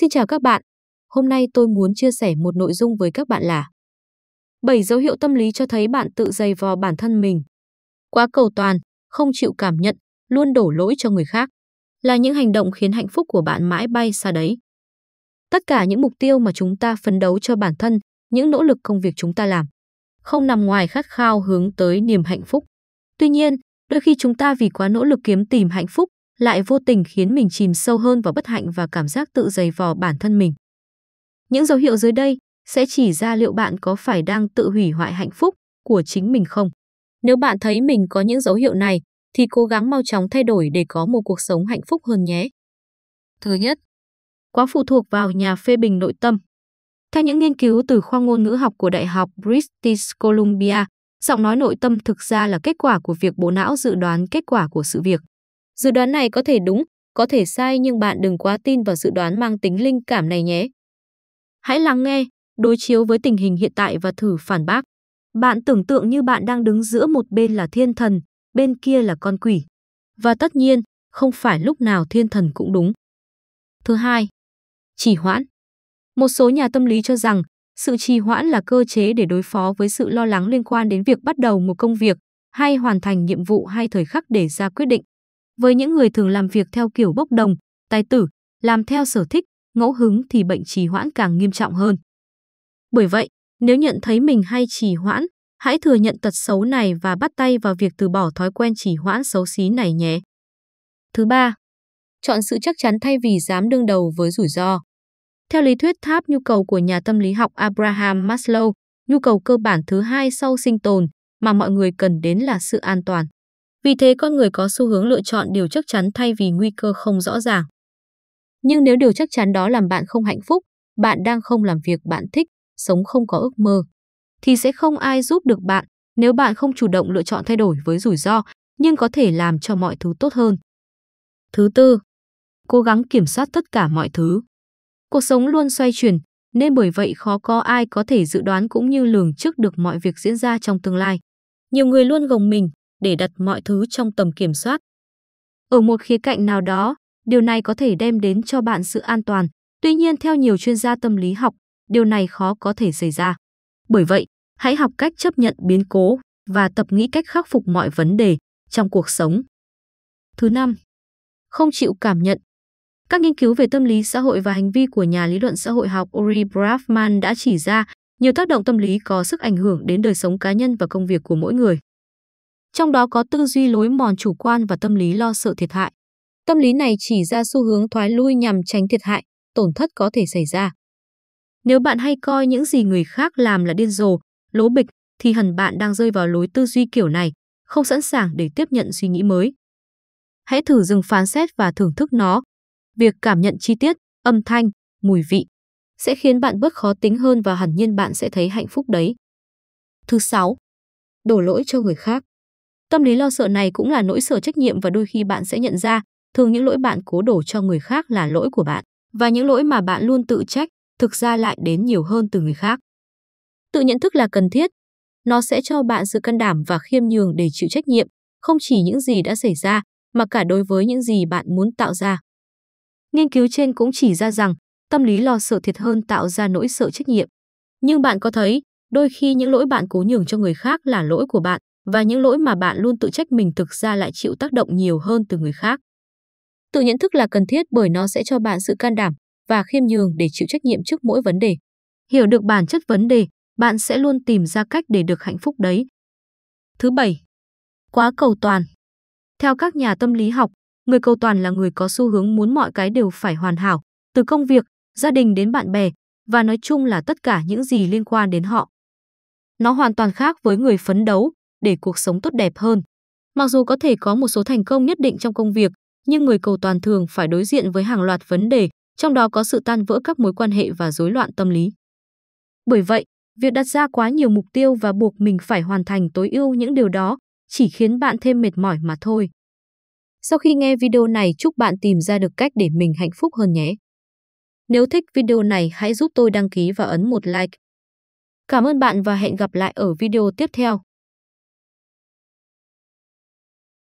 Xin chào các bạn. Hôm nay tôi muốn chia sẻ một nội dung với các bạn là 7 dấu hiệu tâm lý cho thấy bạn tự dày vò bản thân mình. Quá cầu toàn, không chịu cảm nhận, luôn đổ lỗi cho người khác là những hành động khiến hạnh phúc của bạn mãi bay xa đấy. Tất cả những mục tiêu mà chúng ta phấn đấu cho bản thân, những nỗ lực công việc chúng ta làm, không nằm ngoài khát khao hướng tới niềm hạnh phúc. Tuy nhiên, đôi khi chúng ta vì quá nỗ lực kiếm tìm hạnh phúc lại vô tình khiến mình chìm sâu hơn vào bất hạnh và cảm giác tự dày vò bản thân mình. Những dấu hiệu dưới đây sẽ chỉ ra liệu bạn có phải đang tự hủy hoại hạnh phúc của chính mình không. Nếu bạn thấy mình có những dấu hiệu này, thì cố gắng mau chóng thay đổi để có một cuộc sống hạnh phúc hơn nhé. Thứ nhất, quá phụ thuộc vào nhà phê bình nội tâm. Theo những nghiên cứu từ khoa ngôn ngữ học của Đại học British Columbia, giọng nói nội tâm thực ra là kết quả của việc bộ não dự đoán kết quả của sự việc. Dự đoán này có thể đúng, có thể sai nhưng bạn đừng quá tin vào dự đoán mang tính linh cảm này nhé. Hãy lắng nghe, đối chiếu với tình hình hiện tại và thử phản bác. Bạn tưởng tượng như bạn đang đứng giữa một bên là thiên thần, bên kia là con quỷ. Và tất nhiên, không phải lúc nào thiên thần cũng đúng. Thứ hai, trì hoãn. Một số nhà tâm lý cho rằng sự trì hoãn là cơ chế để đối phó với sự lo lắng liên quan đến việc bắt đầu một công việc hay hoàn thành nhiệm vụ hay thời khắc để ra quyết định. Với những người thường làm việc theo kiểu bốc đồng, tài tử, làm theo sở thích, ngẫu hứng thì bệnh trì hoãn càng nghiêm trọng hơn. Bởi vậy, nếu nhận thấy mình hay trì hoãn, hãy thừa nhận tật xấu này và bắt tay vào việc từ bỏ thói quen trì hoãn xấu xí này nhé. Thứ ba, chọn sự chắc chắn thay vì dám đương đầu với rủi ro. Theo lý thuyết tháp nhu cầu của nhà tâm lý học Abraham Maslow, nhu cầu cơ bản thứ hai sau sinh tồn mà mọi người cần đến là sự an toàn. Vì thế con người có xu hướng lựa chọn điều chắc chắn thay vì nguy cơ không rõ ràng. Nhưng nếu điều chắc chắn đó làm bạn không hạnh phúc, bạn đang không làm việc bạn thích, sống không có ước mơ, thì sẽ không ai giúp được bạn nếu bạn không chủ động lựa chọn thay đổi với rủi ro, nhưng có thể làm cho mọi thứ tốt hơn. Thứ tư, cố gắng kiểm soát tất cả mọi thứ. Cuộc sống luôn xoay chuyển, nên bởi vậy khó có ai có thể dự đoán cũng như lường trước được mọi việc diễn ra trong tương lai. Nhiều người luôn gồng mình, để đặt mọi thứ trong tầm kiểm soát. Ở một khía cạnh nào đó, điều này có thể đem đến cho bạn sự an toàn. Tuy nhiên, theo nhiều chuyên gia tâm lý học, điều này khó có thể xảy ra. Bởi vậy, hãy học cách chấp nhận biến cố và tập nghĩ cách khắc phục mọi vấn đề trong cuộc sống. Thứ năm, không chịu cảm nhận. Các nghiên cứu về tâm lý xã hội và hành vi của nhà lý luận xã hội học Uri Brafman đã chỉ ra nhiều tác động tâm lý có sức ảnh hưởng đến đời sống cá nhân và công việc của mỗi người trong đó có tư duy lối mòn chủ quan và tâm lý lo sợ thiệt hại. Tâm lý này chỉ ra xu hướng thoái lui nhằm tránh thiệt hại, tổn thất có thể xảy ra. Nếu bạn hay coi những gì người khác làm là điên rồ, lố bịch, thì hẳn bạn đang rơi vào lối tư duy kiểu này, không sẵn sàng để tiếp nhận suy nghĩ mới. Hãy thử dừng phán xét và thưởng thức nó. Việc cảm nhận chi tiết, âm thanh, mùi vị sẽ khiến bạn bớt khó tính hơn và hẳn nhiên bạn sẽ thấy hạnh phúc đấy. Thứ sáu Đổ lỗi cho người khác. Tâm lý lo sợ này cũng là nỗi sợ trách nhiệm và đôi khi bạn sẽ nhận ra, thường những lỗi bạn cố đổ cho người khác là lỗi của bạn, và những lỗi mà bạn luôn tự trách thực ra lại đến nhiều hơn từ người khác. Tự nhận thức là cần thiết, nó sẽ cho bạn sự can đảm và khiêm nhường để chịu trách nhiệm, không chỉ những gì đã xảy ra mà cả đối với những gì bạn muốn tạo ra. Nghiên cứu trên cũng chỉ ra rằng tâm lý lo sợ thiệt hơn tạo ra nỗi sợ trách nhiệm. Nhưng bạn có thấy, đôi khi những lỗi bạn cố nhường cho người khác là lỗi của bạn và những lỗi mà bạn luôn tự trách mình thực ra lại chịu tác động nhiều hơn từ người khác. Tự nhận thức là cần thiết bởi nó sẽ cho bạn sự can đảm và khiêm nhường để chịu trách nhiệm trước mỗi vấn đề. Hiểu được bản chất vấn đề, bạn sẽ luôn tìm ra cách để được hạnh phúc đấy. Thứ bảy, quá cầu toàn. Theo các nhà tâm lý học, người cầu toàn là người có xu hướng muốn mọi cái đều phải hoàn hảo, từ công việc, gia đình đến bạn bè và nói chung là tất cả những gì liên quan đến họ. Nó hoàn toàn khác với người phấn đấu, để cuộc sống tốt đẹp hơn. Mặc dù có thể có một số thành công nhất định trong công việc, nhưng người cầu toàn thường phải đối diện với hàng loạt vấn đề, trong đó có sự tan vỡ các mối quan hệ và rối loạn tâm lý. Bởi vậy, việc đặt ra quá nhiều mục tiêu và buộc mình phải hoàn thành tối ưu những điều đó chỉ khiến bạn thêm mệt mỏi mà thôi. Sau khi nghe video này, chúc bạn tìm ra được cách để mình hạnh phúc hơn nhé. Nếu thích video này, hãy giúp tôi đăng ký và ấn một like. Cảm ơn bạn và hẹn gặp lại ở video tiếp theo.